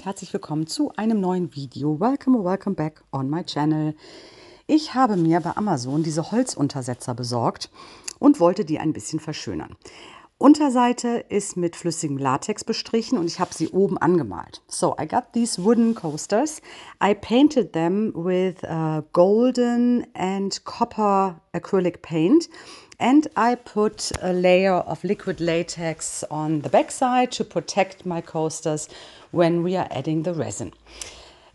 und herzlich willkommen zu einem neuen Video. Welcome, welcome back on my channel. Ich habe mir bei Amazon diese Holzuntersetzer besorgt und wollte die ein bisschen verschönern. Unterseite ist mit flüssigem Latex bestrichen und ich habe sie oben angemalt. So, I got these wooden coasters. I painted them with uh, golden and copper acrylic paint and I put a layer of liquid latex on the backside to protect my coasters when we are adding the resin.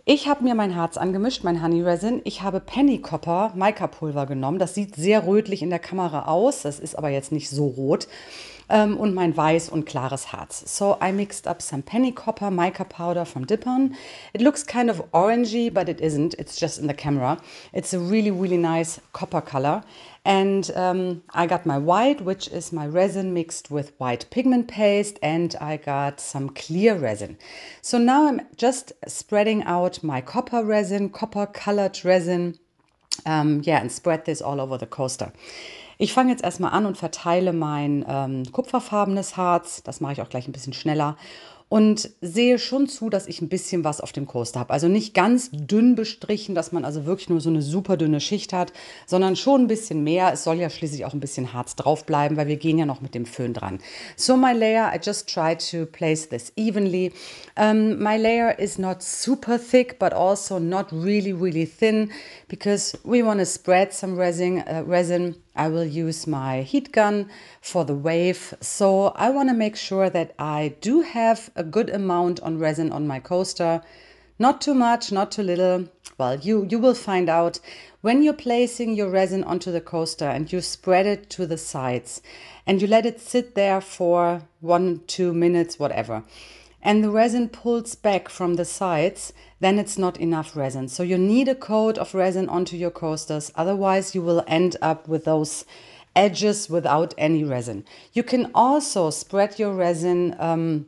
Ich habe mir mein Harz angemischt, mein Honey Resin. Ich habe Penny Copper Maika Pulver genommen. Das sieht sehr rötlich in der Kamera aus. Das ist aber jetzt nicht so rot. um, und mein weiß und klares Harz. So I mixed up some penny copper mica powder from Dippon. It looks kind of orangey, but it isn't. It's just in the camera. It's a really, really nice copper color. And um, I got my white, which is my resin mixed with white pigment paste, and I got some clear resin. So now I'm just spreading out my copper resin, copper colored resin, um, yeah, and spread this all over the coaster. Ich fange jetzt erstmal an und verteile mein ähm, kupferfarbenes Harz. Das mache ich auch gleich ein bisschen schneller und sehe schon zu, dass ich ein bisschen was auf dem Coaster habe. Also nicht ganz dünn bestrichen, dass man also wirklich nur so eine super dünne Schicht hat, sondern schon ein bisschen mehr. Es soll ja schließlich auch ein bisschen Harz drauf bleiben, weil wir gehen ja noch mit dem Föhn dran. So my layer, I just try to place this evenly. Um, my layer is not super thick, but also not really, really thin, because we want to spread some resin. Uh, resin. I will use my heat gun for the wave. So I want to make sure that I do have a good amount on resin on my coaster. Not too much, not too little. Well, you, you will find out when you're placing your resin onto the coaster and you spread it to the sides and you let it sit there for one, two minutes, whatever and the resin pulls back from the sides, then it's not enough resin. So you need a coat of resin onto your coasters, otherwise you will end up with those edges without any resin. You can also spread your resin um,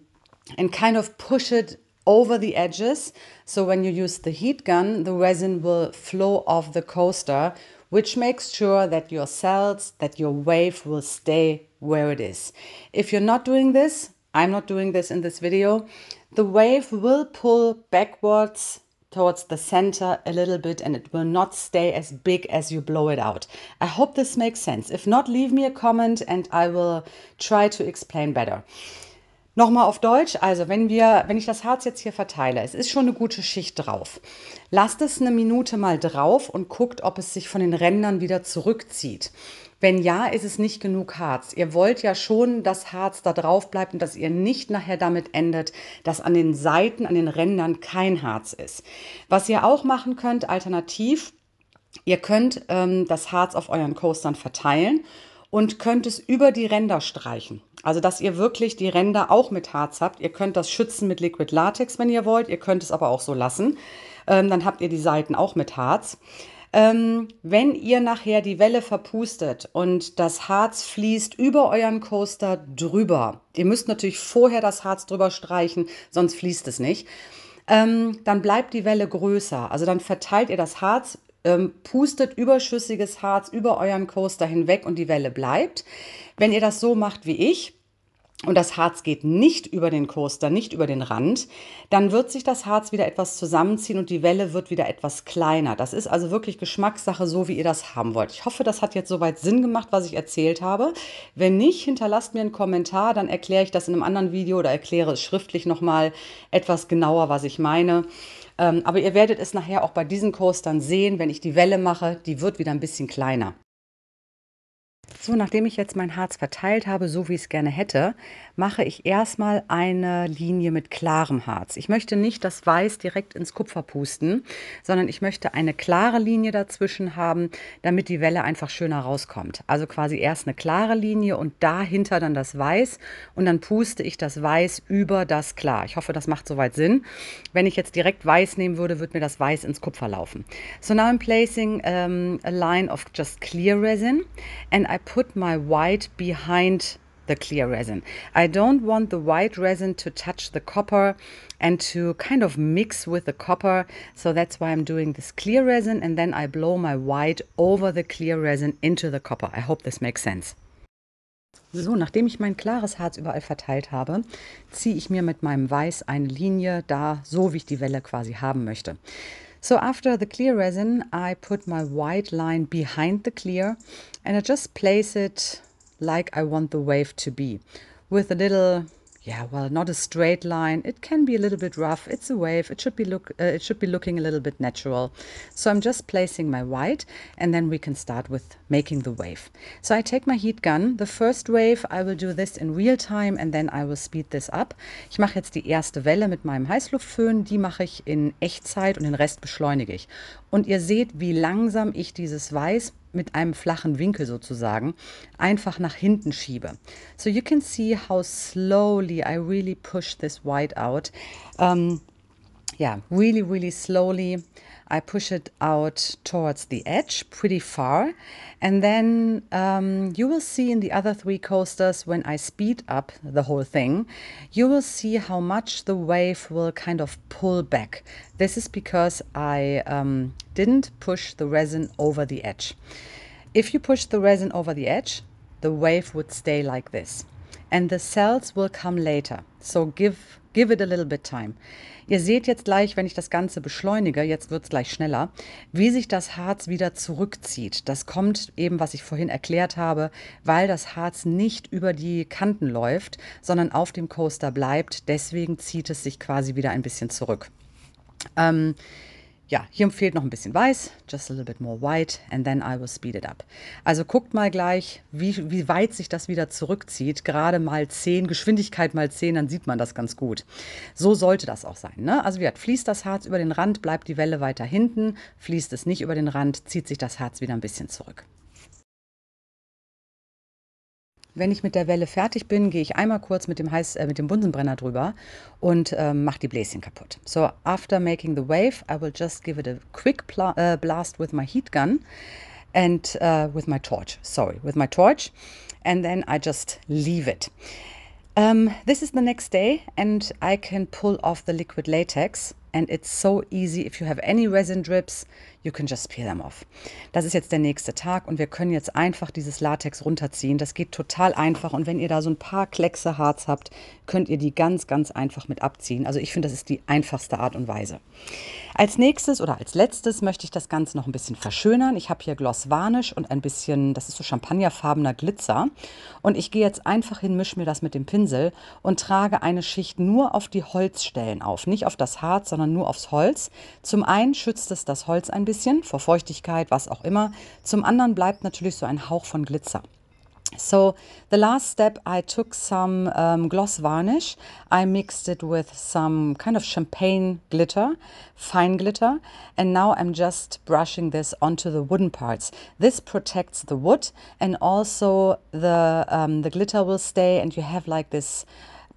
and kind of push it over the edges. So when you use the heat gun, the resin will flow off the coaster, which makes sure that your cells, that your wave will stay where it is. If you're not doing this, I'm not doing this in this video, the wave will pull backwards towards the center a little bit and it will not stay as big as you blow it out. I hope this makes sense. If not, leave me a comment and I will try to explain better. Nochmal auf Deutsch, also wenn wir, wenn ich das Harz jetzt hier verteile, es ist schon eine gute Schicht drauf. Lasst es eine Minute mal drauf und guckt, ob es sich von den Rändern wieder zurückzieht. Wenn ja, ist es nicht genug Harz. Ihr wollt ja schon, dass Harz da drauf bleibt und dass ihr nicht nachher damit endet, dass an den Seiten, an den Rändern kein Harz ist. Was ihr auch machen könnt, alternativ, ihr könnt ähm, das Harz auf euren Coastern verteilen und könnt es über die Ränder streichen. Also, dass ihr wirklich die Ränder auch mit Harz habt. Ihr könnt das schützen mit Liquid Latex, wenn ihr wollt. Ihr könnt es aber auch so lassen. Ähm, dann habt ihr die Seiten auch mit Harz. Ähm, wenn ihr nachher die Welle verpustet und das Harz fließt über euren Coaster drüber, ihr müsst natürlich vorher das Harz drüber streichen, sonst fließt es nicht. Ähm, dann bleibt die Welle größer. Also dann verteilt ihr das Harz ähm, pustet überschüssiges Harz über euren Coaster hinweg und die Welle bleibt. Wenn ihr das so macht wie ich, und das Harz geht nicht über den Coaster, nicht über den Rand, dann wird sich das Harz wieder etwas zusammenziehen und die Welle wird wieder etwas kleiner. Das ist also wirklich Geschmackssache, so wie ihr das haben wollt. Ich hoffe, das hat jetzt soweit Sinn gemacht, was ich erzählt habe. Wenn nicht, hinterlasst mir einen Kommentar, dann erkläre ich das in einem anderen Video oder erkläre es schriftlich nochmal etwas genauer, was ich meine. Ähm, aber ihr werdet es nachher auch bei diesem Kurs dann sehen, wenn ich die Welle mache, die wird wieder ein bisschen kleiner. So, nachdem ich jetzt mein Harz verteilt habe, so wie ich es gerne hätte, mache ich erstmal eine Linie mit klarem Harz. Ich möchte nicht das Weiß direkt ins Kupfer pusten, sondern ich möchte eine klare Linie dazwischen haben, damit die Welle einfach schöner rauskommt. Also quasi erst eine klare Linie und dahinter dann das Weiß und dann puste ich das Weiß über das Klar. Ich hoffe, das macht soweit Sinn. Wenn ich jetzt direkt Weiß nehmen würde, würde mir das Weiß ins Kupfer laufen. So now I'm placing um, ähm, a line of just clear resin and I put my white behind the clear resin. I don't want the white resin to touch the copper and to kind of mix with the copper. So that's why I'm doing this clear resin and then I blow my white over the clear resin into the copper. I hope this makes sense. So, nachdem ich mein klares Harz überall verteilt habe, ziehe ich mir mit meinem Weiß eine Linie da, so wie ich die Welle quasi haben möchte. So after the clear resin, I put my white line behind the clear and I just place it like I want the wave to be with a little yeah, well, not a straight line. It can be a little bit rough. It's a wave. It should be look. Uh, it should be looking a little bit natural. So I'm just placing my white, and then we can start with making the wave. So I take my heat gun. The first wave, I will do this in real time, and then I will speed this up. Ich mache jetzt die erste Welle mit meinem Heißluftföhn. Die mache ich in Echtzeit und den Rest beschleunige ich. Und ihr seht, wie langsam ich dieses Weiß mit einem flachen Winkel sozusagen einfach nach hinten schiebe. So you can see how slowly I really push this white out. Um, ähm, yeah, really, really slowly. I push it out towards the edge pretty far. And then um, you will see in the other three coasters, when I speed up the whole thing, you will see how much the wave will kind of pull back. This is because I um, didn't push the resin over the edge. If you push the resin over the edge, the wave would stay like this and the cells will come later. So give Give it a little bit time. Ihr seht jetzt gleich, wenn ich das Ganze beschleunige, jetzt wird es gleich schneller, wie sich das Harz wieder zurückzieht. Das kommt eben, was ich vorhin erklärt habe, weil das Harz nicht über die Kanten läuft, sondern auf dem Coaster bleibt. Deswegen zieht es sich quasi wieder ein bisschen zurück. Ähm, ja, hier fehlt noch ein bisschen weiß, just a little bit more white, and then I will speed it up. Also guckt mal gleich, wie, wie weit sich das wieder zurückzieht. Gerade mal 10, Geschwindigkeit mal 10, dann sieht man das ganz gut. So sollte das auch sein. Ne? Also wie gesagt, fließt das Harz über den Rand, bleibt die Welle weiter hinten, fließt es nicht über den Rand, zieht sich das Harz wieder ein bisschen zurück wenn ich mit der Welle fertig bin, gehe ich einmal kurz mit dem, Heiß, äh, mit dem Bunsenbrenner drüber und äh, mache die Bläschen kaputt. So, after making the wave, I will just give it a quick uh, blast with my heat gun and uh, with my torch, sorry, with my torch, and then I just leave it. Um, this is the next day and I can pull off the liquid latex And it's so easy. If you have any resin drips, you can just peel them off. Das ist jetzt der nächste Tag und wir können jetzt einfach dieses Latex runterziehen. Das geht total einfach. Und wenn ihr da so ein paar Kleckse Harz habt, könnt ihr die ganz, ganz einfach mit abziehen. Also ich finde, das ist die einfachste Art und Weise. Als nächstes oder als letztes möchte ich das Ganze noch ein bisschen verschönern. Ich habe hier Gloss Varnish und ein bisschen, das ist so champagnerfarbener Glitzer. Und ich gehe jetzt einfach hin, mische mir das mit dem Pinsel und trage eine Schicht nur auf die Holzstellen auf. Nicht auf das Harz, sondern sondern nur aufs Holz. Zum einen schützt es das Holz ein bisschen vor Feuchtigkeit, was auch immer. Zum anderen bleibt natürlich so ein Hauch von Glitzer. So, the last step, I took some um, ähm, gloss varnish. I mixed it with some kind of champagne glitter, fine glitter, and now I'm just brushing this onto the wooden parts. This protects the wood, and also the um, the glitter will stay, and you have like this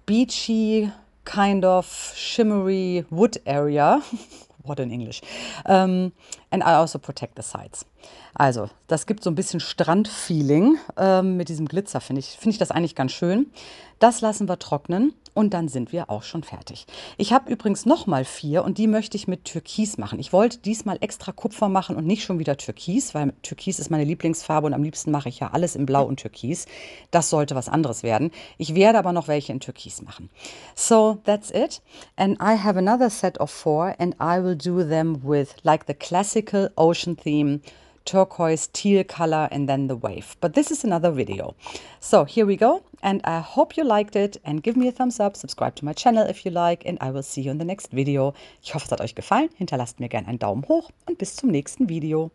beachy kind of shimmery wood area. what in English? Um, And I also protect the sides. Also, das gibt so ein bisschen Strandfeeling ähm, mit diesem Glitzer, finde ich. Finde ich das eigentlich ganz schön. Das lassen wir trocknen und dann sind wir auch schon fertig. Ich habe übrigens nochmal vier und die möchte ich mit Türkis machen. Ich wollte diesmal extra Kupfer machen und nicht schon wieder Türkis, weil Türkis ist meine Lieblingsfarbe und am liebsten mache ich ja alles in Blau und Türkis. Das sollte was anderes werden. Ich werde aber noch welche in Türkis machen. So, that's it. And I have another set of four and I will do them with like the classic classical ocean theme, turquoise teal color, and then the wave. But this is another video. So here we go, and I hope you liked it, and give me a thumbs up, subscribe to my channel if you like, and I will see you in the next video. Ich hoffe, es hat euch gefallen, hinterlasst mir gerne einen Daumen hoch und bis zum nächsten Video.